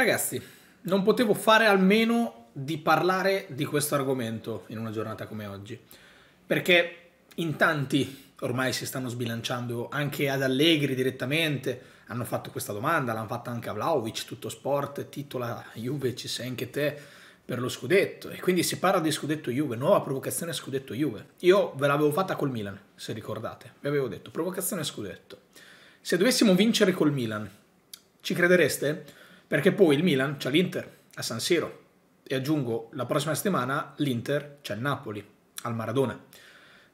Ragazzi, non potevo fare almeno di parlare di questo argomento in una giornata come oggi, perché in tanti ormai si stanno sbilanciando anche ad Allegri direttamente, hanno fatto questa domanda, l'hanno fatta anche a Vlaovic, tutto sport, titola Juve, ci sei anche te per lo scudetto, e quindi si parla di scudetto Juve, nuova provocazione scudetto Juve. Io ve l'avevo fatta col Milan, se ricordate, vi avevo detto provocazione scudetto. Se dovessimo vincere col Milan, ci credereste? Perché poi il Milan c'ha l'Inter a San Siro e aggiungo la prossima settimana l'Inter c'è il Napoli al Maradona.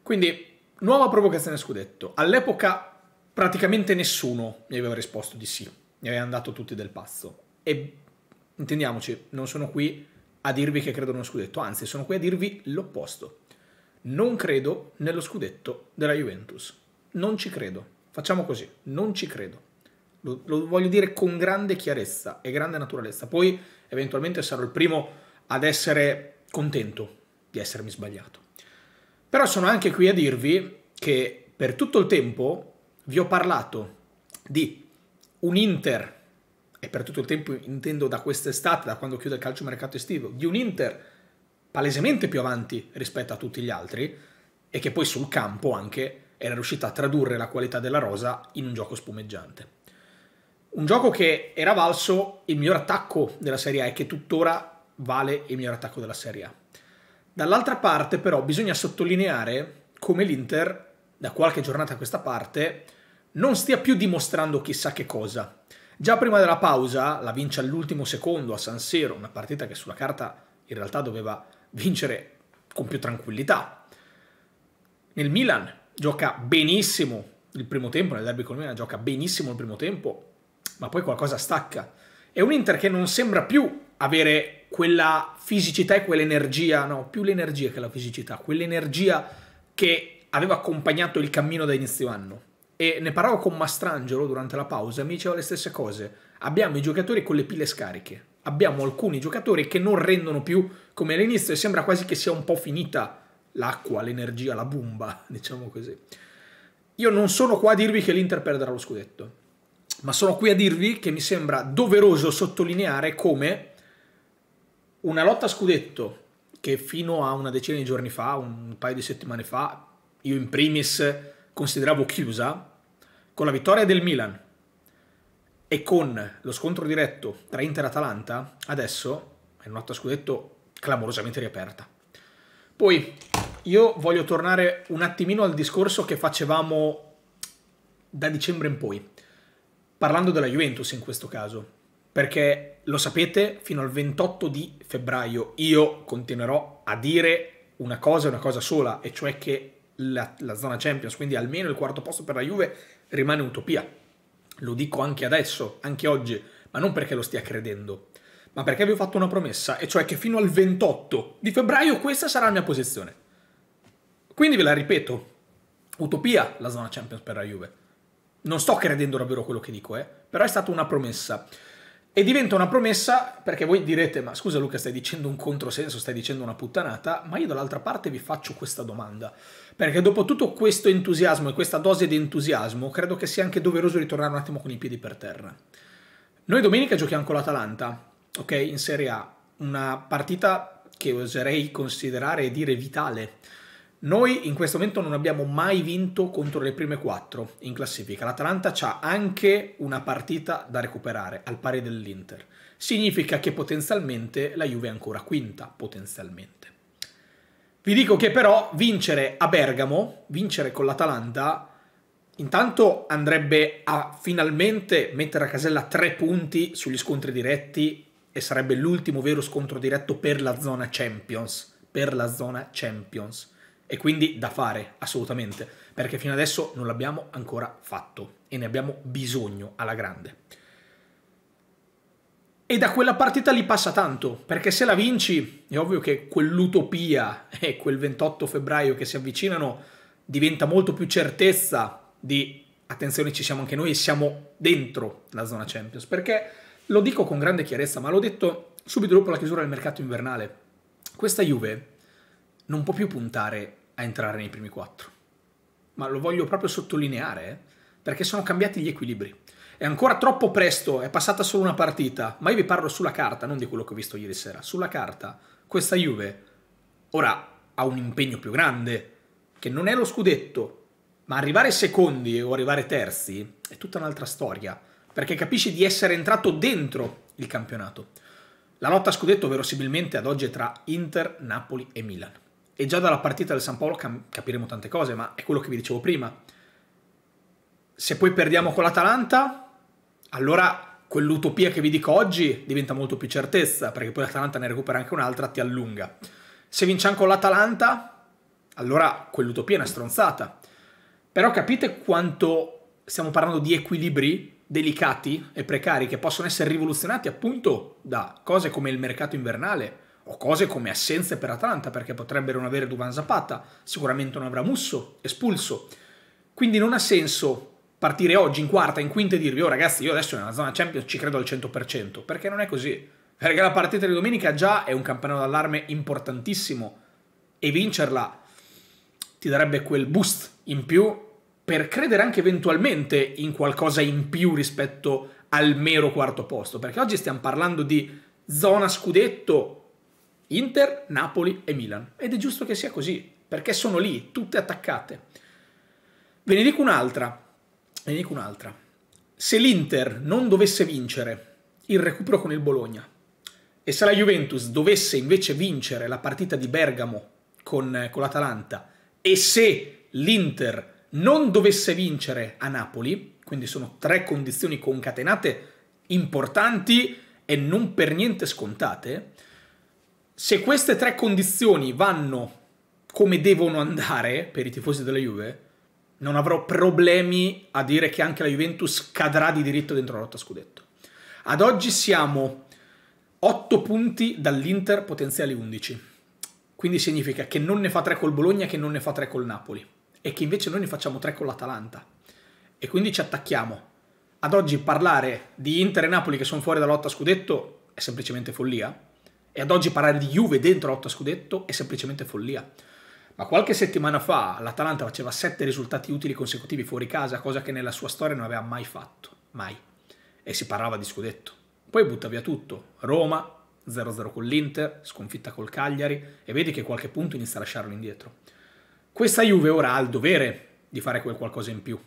Quindi nuova provocazione scudetto. All'epoca praticamente nessuno mi aveva risposto di sì, mi avevano dato tutti del pazzo. E intendiamoci, non sono qui a dirvi che credo nello scudetto, anzi sono qui a dirvi l'opposto. Non credo nello scudetto della Juventus. Non ci credo. Facciamo così, non ci credo. Lo, lo, voglio dire con grande chiarezza e grande naturalezza. Poi eventualmente sarò il primo ad essere contento di essermi sbagliato. Però sono anche qui a dirvi che per tutto il tempo vi ho parlato di un Inter, e per tutto il tempo intendo da quest'estate, da quando chiude il calcio mercato estivo, di un Inter palesemente più avanti rispetto a tutti gli altri e che poi sul campo anche era riuscita a tradurre la qualità della rosa in un gioco spumeggiante. Un gioco che era valso il miglior attacco della Serie A e che tuttora vale il miglior attacco della Serie A. Dall'altra parte però bisogna sottolineare come l'Inter, da qualche giornata a questa parte, non stia più dimostrando chissà che cosa. Già prima della pausa la vince all'ultimo secondo a San Siro, una partita che sulla carta in realtà doveva vincere con più tranquillità. Nel Milan gioca benissimo il primo tempo, nel derby con il Milan gioca benissimo il primo tempo, ma poi qualcosa stacca. È un Inter che non sembra più avere quella fisicità e quell'energia, no, più l'energia che la fisicità, quell'energia che aveva accompagnato il cammino da inizio anno. E ne parlavo con Mastrangelo durante la pausa mi diceva le stesse cose. Abbiamo i giocatori con le pile scariche, abbiamo alcuni giocatori che non rendono più come all'inizio e sembra quasi che sia un po' finita l'acqua, l'energia, la bomba, diciamo così. Io non sono qua a dirvi che l'Inter perderà lo scudetto ma sono qui a dirvi che mi sembra doveroso sottolineare come una lotta a scudetto che fino a una decina di giorni fa, un paio di settimane fa, io in primis consideravo chiusa, con la vittoria del Milan e con lo scontro diretto tra Inter e Atalanta, adesso è una lotta a scudetto clamorosamente riaperta. Poi io voglio tornare un attimino al discorso che facevamo da dicembre in poi parlando della Juventus in questo caso, perché lo sapete, fino al 28 di febbraio io continuerò a dire una cosa e una cosa sola, e cioè che la, la, zona Champions, quindi almeno il quarto posto per la Juve, rimane utopia. Lo dico anche adesso, anche oggi, ma non perché lo stia credendo, ma perché vi ho fatto una promessa, e cioè che fino al 28 di febbraio questa sarà la mia posizione. Quindi ve la ripeto, utopia la zona Champions per la Juve non sto credendo davvero a quello che dico, eh, però è stata una promessa. E diventa una promessa perché voi direte, ma scusa Luca, stai dicendo un controsenso, stai dicendo una puttanata, ma io dall'altra parte vi faccio questa domanda. Perché dopo tutto questo entusiasmo e questa dose di entusiasmo, credo che sia anche doveroso ritornare un attimo con i piedi per terra. Noi domenica giochiamo con l'Atalanta, ok, in Serie A, una partita che oserei considerare e dire vitale noi in questo momento non abbiamo mai vinto contro le prime quattro in classifica. L'Atalanta ha anche una partita da recuperare al pari dell'Inter. Significa che potenzialmente la Juve è ancora quinta, potenzialmente. Vi dico che però vincere a Bergamo, vincere con l'Atalanta, intanto andrebbe a finalmente mettere a casella tre punti sugli scontri diretti e sarebbe l'ultimo vero scontro diretto per la zona Champions. Per la zona Champions e quindi da fare, assolutamente, perché fino adesso non l'abbiamo ancora fatto e ne abbiamo bisogno alla grande. E da quella partita lì passa tanto, perché se la vinci è ovvio che quell'utopia e quel 28 febbraio che si avvicinano diventa molto più certezza di attenzione ci siamo anche noi e siamo dentro la zona Champions, perché lo dico con grande chiarezza, ma l'ho detto subito dopo la chiusura del mercato invernale, questa Juve non può più puntare a entrare nei primi quattro. Ma lo voglio proprio sottolineare, eh? perché sono cambiati gli equilibri. È ancora troppo presto, è passata solo una partita, ma io vi parlo sulla carta, non di quello che ho visto ieri sera. Sulla carta, questa Juve ora ha un impegno più grande, che non è lo scudetto, ma arrivare secondi o arrivare terzi è tutta un'altra storia, perché capisci di essere entrato dentro il campionato. La lotta a scudetto verosimilmente ad oggi è tra Inter, Napoli e Milan. E già dalla partita del San Paolo capiremo tante cose, ma è quello che vi dicevo prima. Se poi perdiamo con l'Atalanta, allora quell'utopia che vi dico oggi diventa molto più certezza, perché poi l'Atalanta ne recupera anche un'altra, ti allunga. Se vinciamo con l'Atalanta, allora quell'utopia è una stronzata. Però capite quanto stiamo parlando di equilibri delicati e precari che possono essere rivoluzionati appunto da cose come il mercato invernale, o cose come assenze per Atalanta, perché potrebbero non avere Duvan Zapata, sicuramente non avrà Musso, espulso. Quindi non ha senso partire oggi in quarta, in quinta e dirvi, oh ragazzi, io adesso nella zona Champions ci credo al 100%, perché non è così. Perché la partita di domenica già è un campanello d'allarme importantissimo e vincerla ti darebbe quel boost in più per credere anche eventualmente in qualcosa in più rispetto al mero quarto posto, perché oggi stiamo parlando di zona scudetto Inter, Napoli e Milan. Ed è giusto che sia così, perché sono lì, tutte attaccate. Ve ne dico un'altra, ve ne dico un'altra. Se l'Inter non dovesse vincere il recupero con il Bologna e se la Juventus dovesse invece vincere la partita di Bergamo con, con l'Atalanta e se l'Inter non dovesse vincere a Napoli, quindi sono tre condizioni concatenate importanti e non per niente scontate, se queste tre condizioni vanno come devono andare per i tifosi della Juve, non avrò problemi a dire che anche la Juventus cadrà di diritto dentro la lotta scudetto. Ad oggi siamo 8 punti dall'Inter potenziali 11. Quindi significa che non ne fa 3 col Bologna, che non ne fa 3 col Napoli e che invece noi ne facciamo 3 con l'Atalanta. E quindi ci attacchiamo. Ad oggi parlare di Inter e Napoli che sono fuori dalla lotta scudetto è semplicemente follia, e ad oggi parlare di Juve dentro lotta scudetto è semplicemente follia. Ma qualche settimana fa l'Atalanta faceva sette risultati utili consecutivi fuori casa, cosa che nella sua storia non aveva mai fatto. Mai. E si parlava di scudetto. Poi butta via tutto. Roma, 0-0 con l'Inter, sconfitta col Cagliari, e vedi che a qualche punto inizia a lasciarlo indietro. Questa Juve ora ha il dovere di fare quel qualcosa in più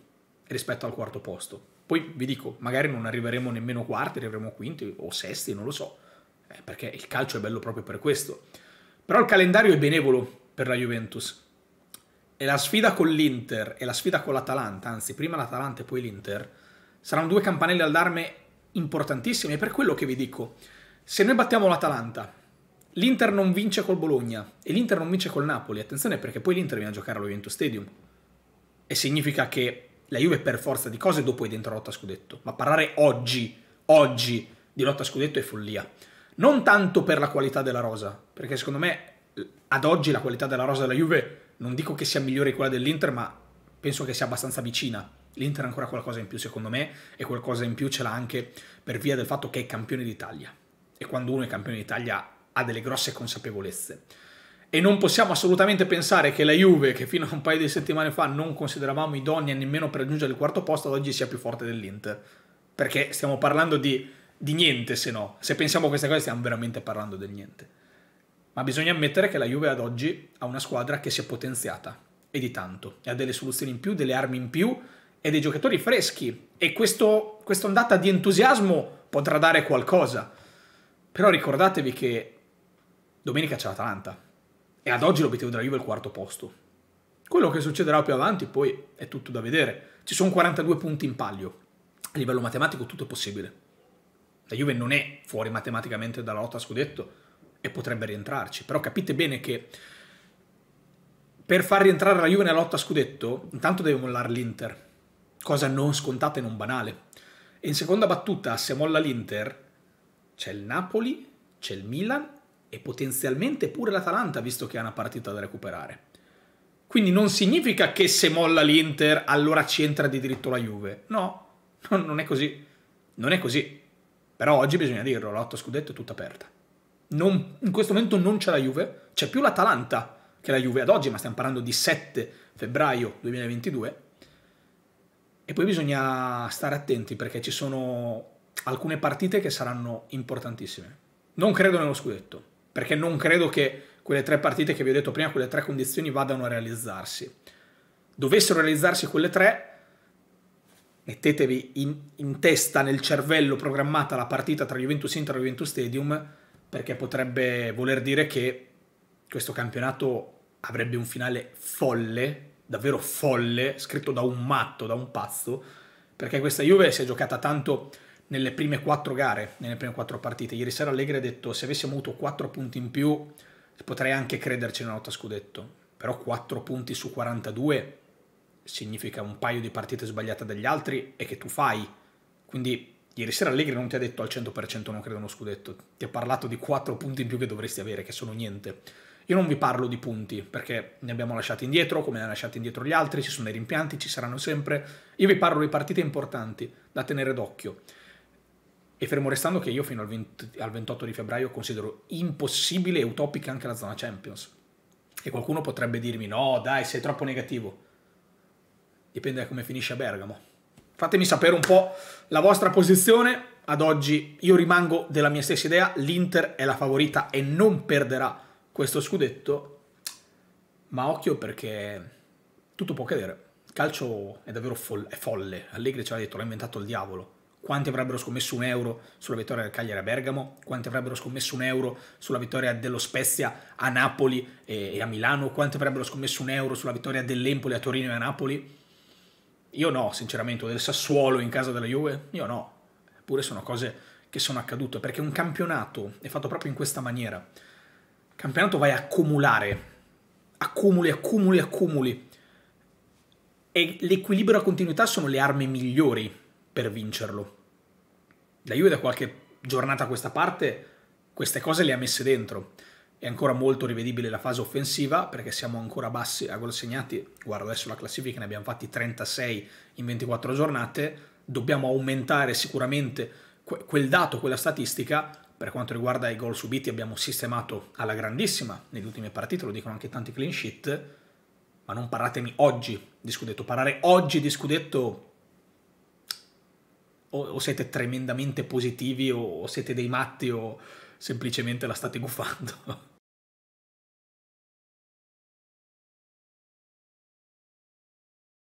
rispetto al quarto posto. Poi vi dico, magari non arriveremo nemmeno quarti, arriveremo quinti o sesti, non lo so. Eh, perché il calcio è bello proprio per questo. Però il calendario è benevolo per la Juventus. E la sfida con l'Inter e la sfida con l'Atalanta, anzi prima l'Atalanta e poi l'Inter, saranno due campanelle allarme importantissime. E per quello che vi dico, se noi battiamo l'Atalanta, l'Inter non vince col Bologna e l'Inter non vince col Napoli, attenzione perché poi l'Inter viene a giocare allo Juventus Stadium. E significa che la Juve per forza di cose dopo è dentro la lotta a scudetto. Ma parlare oggi, oggi, di lotta a scudetto è follia non tanto per la qualità della rosa, perché secondo me ad oggi la qualità della rosa della Juve non dico che sia migliore di quella dell'Inter, ma penso che sia abbastanza vicina. L'Inter ha ancora qualcosa in più, secondo me, e qualcosa in più ce l'ha anche per via del fatto che è campione d'Italia. E quando uno è campione d'Italia ha delle grosse consapevolezze. E non possiamo assolutamente pensare che la Juve, che fino a un paio di settimane fa non consideravamo idonea nemmeno per raggiungere il quarto posto, ad oggi sia più forte dell'Inter. Perché stiamo parlando di di niente se no. Se pensiamo a queste cose stiamo veramente parlando del niente. Ma bisogna ammettere che la Juve ad oggi ha una squadra che si è potenziata e di tanto, e ha delle soluzioni in più, delle armi in più e dei giocatori freschi. E questo, questa ondata di entusiasmo potrà dare qualcosa. Però ricordatevi che domenica c'è l'Atalanta e ad oggi l'obiettivo della Juve è il quarto posto. Quello che succederà più avanti poi è tutto da vedere. Ci sono 42 punti in palio. A livello matematico tutto è possibile. La Juve non è fuori matematicamente dalla lotta a scudetto e potrebbe rientrarci, però capite bene che per far rientrare la Juve nella lotta a scudetto, intanto deve mollare l'Inter, cosa non scontata e non banale. E in seconda battuta, se molla l'Inter, c'è il Napoli, c'è il Milan e potenzialmente pure l'Atalanta, visto che ha una partita da recuperare. Quindi non significa che se molla l'Inter allora ci entra di diritto la Juve. No, non è così. Non è così. Però oggi bisogna dirlo, la lotta scudetto è tutta aperta. Non, in questo momento non c'è la Juve, c'è più l'Atalanta che la Juve ad oggi, ma stiamo parlando di 7 febbraio 2022. E poi bisogna stare attenti perché ci sono alcune partite che saranno importantissime. Non credo nello scudetto, perché non credo che quelle tre partite che vi ho detto prima, quelle tre condizioni vadano a realizzarsi. Dovessero realizzarsi quelle tre, mettetevi in, in, testa, nel cervello programmata la partita tra Juventus Inter e Juventus Stadium, perché potrebbe voler dire che questo campionato avrebbe un finale folle, davvero folle, scritto da un matto, da un pazzo, perché questa Juve si è giocata tanto nelle prime quattro gare, nelle prime quattro partite. Ieri sera Allegri ha detto se avessimo avuto quattro punti in più potrei anche crederci nella lotta scudetto, però quattro punti su 42 significa un paio di partite sbagliate dagli altri e che tu fai. Quindi ieri sera Allegri non ti ha detto al 100% non credo uno scudetto, ti ha parlato di 4 punti in più che dovresti avere, che sono niente. Io non vi parlo di punti, perché ne abbiamo lasciati indietro, come ne hanno lasciati indietro gli altri, ci sono i rimpianti, ci saranno sempre. Io vi parlo di partite importanti da tenere d'occhio. E fermo restando che io fino al, 20, al 28 di febbraio considero impossibile e utopica anche la zona Champions. E qualcuno potrebbe dirmi, no dai, sei troppo negativo dipende da come finisce a Bergamo. Fatemi sapere un po' la vostra posizione. Ad oggi io rimango della mia stessa idea, l'Inter è la favorita e non perderà questo scudetto, ma occhio perché tutto può cadere. Il calcio è davvero fo è folle, Allegri ce l'ha detto, l'ha inventato il diavolo. Quanti avrebbero scommesso un euro sulla vittoria del Cagliari a Bergamo? Quanti avrebbero scommesso un euro sulla vittoria dello Spezia a Napoli e a Milano? Quanti avrebbero scommesso un euro sulla vittoria dell'Empoli a Torino e a Napoli? Io no, sinceramente, o del Sassuolo in casa della Juve, io no. Eppure sono cose che sono accadute, perché un campionato è fatto proprio in questa maniera. Il campionato vai a accumulare, accumuli, accumuli, accumuli. E l'equilibrio e la continuità sono le armi migliori per vincerlo. La Juve da qualche giornata a questa parte queste cose le ha messe dentro è ancora molto rivedibile la fase offensiva perché siamo ancora bassi a gol segnati. Guarda adesso la classifica, ne abbiamo fatti 36 in 24 giornate. Dobbiamo aumentare sicuramente quel dato, quella statistica. Per quanto riguarda i gol subiti abbiamo sistemato alla grandissima nelle ultime partite, lo dicono anche tanti clean sheet, ma non parlatemi oggi di scudetto. Parlare oggi di scudetto o, siete tremendamente positivi o siete dei matti o semplicemente la state guffando.